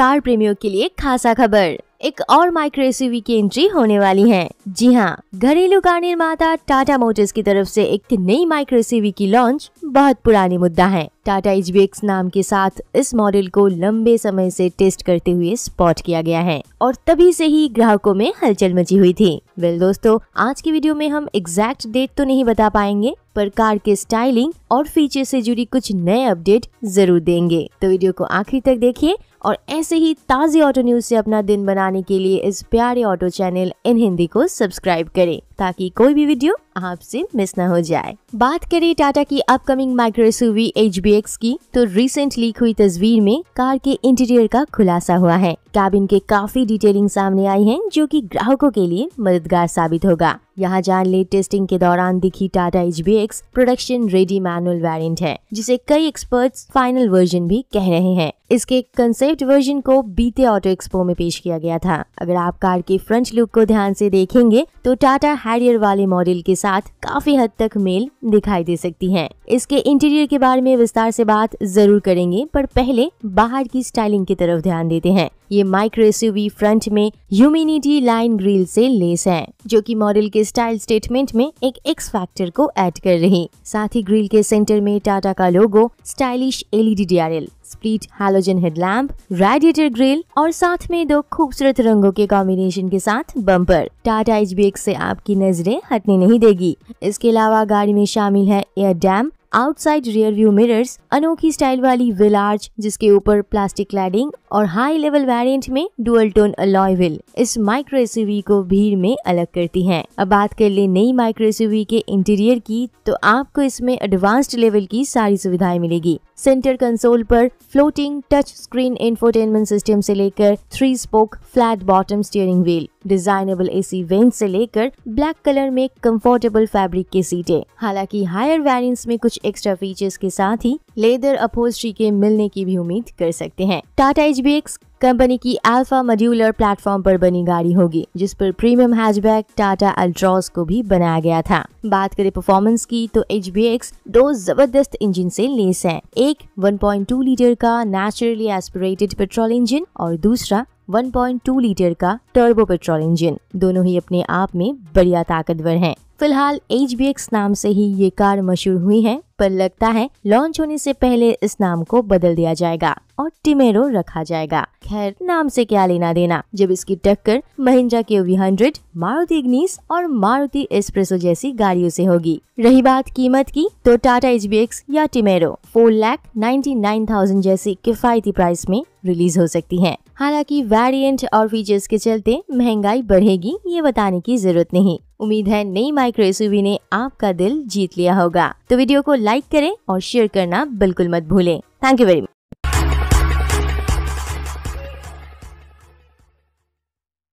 Car प्रेमियों के लिए खासा खबर एक और माइक्रो रेसिवी की एंट्री होने वाली है जी हाँ घरेलू कार निर्माता टाटा मोटर्स की तरफ से एक नई माइक्रो रेसिवी की लॉन्च बहुत पुरानी मुद्दा है टाटा एच नाम के साथ इस मॉडल को लंबे समय से टेस्ट करते हुए स्पॉट किया गया है और तभी से ही ग्राहकों में हलचल मची हुई थी वेल दोस्तों आज की वीडियो में हम एग्जैक्ट डेट तो नहीं बता पाएंगे पर कार के स्टाइलिंग और फीचर से जुड़ी कुछ नए अपडेट जरूर देंगे तो वीडियो को आखिर तक देखिए और ऐसे ही ताजे ऑटो न्यूज से अपना दिन बनाने के लिए इस प्यारे ऑटो चैनल इन हिंदी को सब्सक्राइब करें ताकि कोई भी वीडियो आपसे मिस ना हो जाए बात करें टाटा की अपकमिंग माइक्रो एस एच की तो रिसेंट लीक हुई तस्वीर में कार के इंटीरियर का खुलासा हुआ है कैबिन के काफी डिटेलिंग सामने आई हैं जो कि ग्राहकों के लिए मददगार साबित होगा यहाँ जान ले टेस्टिंग के दौरान दिखी Tata H B X production ready manual variant है जिसे कई एक्सपर्ट्स फाइनल वर्जन भी कह रहे हैं इसके कंसेप्ट वर्जन को बीते ऑटो एक्सपो में पेश किया गया था अगर आप कार के फ्रंट लुक को ध्यान से देखेंगे तो टाटा हैरियर वाले मॉडल के साथ काफी हद तक मेल दिखाई दे सकती है इसके इंटीरियर के बारे में विस्तार से बात जरूर करेंगे पर पहले बाहर की स्टाइलिंग की तरफ ध्यान देते हैं ये माइक्रो एसयूवी फ्रंट में ह्यूमिनिटी लाइन ग्रिल से लेस है जो कि मॉडल के स्टाइल स्टेटमेंट में एक एक्स फैक्टर को ऐड कर रही साथ ही ग्रिल के सेंटर में टाटा का logo stylish LED DRL split halogen headlamp radiator grille और साथ में दो खूबसूरत रंगों के कॉम्बिनेशन के साथ बम्पर टाटा एच से आपकी नजरें हटने नहीं देगी इसके अलावा गाड़ी में शामिल है air dam outside rear view mirrors अनोखी स्टाइल वाली विलार्ज जिसके ऊपर प्लास्टिक क्लैडिंग और हाई लेवल वेरिएंट में डुअल टोन अलॉय व्हील इस माइक्रो एसयूवी को भीड़ में अलग करती हैं। अब बात कर ले नई माइक्रो एसयूवी के इंटीरियर की तो आपको इसमें एडवांस्ड लेवल की सारी सुविधाएं मिलेगी सेंटर कंसोल पर floating touch screen infotainment system से लेकर three spoke flat bottom steering wheel designable AC vent से लेकर ब्लैक कलर में कंफर्टेबल फैब्रिक के सीटें हालांकि हायर वेरिएंट्स में कुछ कुछ एक्स्ट्रा फीचर्स के साथ ही लेदर अपोस्ट्री के मिलने की भी उम्मीद कर सकते हैं टाटा एच कंपनी की अल्फा मॉड्यूलर प्लेटफॉर्म पर बनी गाड़ी होगी जिस पर प्रीमियम हैचबैक टाटा अल्ट्रॉस को भी बनाया गया था बात करें परफॉर्मेंस की तो एच दो जबरदस्त इंजन से लेस है एक 1.2 लीटर का नेचुरली एस्पिरेटेड पेट्रोल इंजन और दूसरा 1.2 लीटर का टर्बो पेट्रोल इंजन दोनों ही अपने आप में बढ़िया ताकतवर हैं। फिलहाल एच नाम से ही ये कार मशहूर हुई है पर लगता है लॉन्च होने से पहले इस नाम को बदल दिया जाएगा और टिमेरो रखा जाएगा खैर नाम से क्या लेना देना जब इसकी टक्कर महिंद्रा के वी हंड्रेड मारुति इग्निस और मारुति एक्सप्रेसो जैसी गाड़ियों से होगी रही बात कीमत की तो टाटा एच या टिमेरो four lakh ninety nine thousand जैसी किफायती प्राइस में रिलीज हो सकती है हालांकि वेरिएंट और फीचर्स के चलते महंगाई बढ़ेगी ये बताने की जरूरत नहीं उम्मीद है नई माइक्रो एसयूवी ने आपका दिल जीत लिया होगा तो वीडियो को लाइक करें और शेयर करना बिल्कुल मत भूलें थैंक यू वेरी मच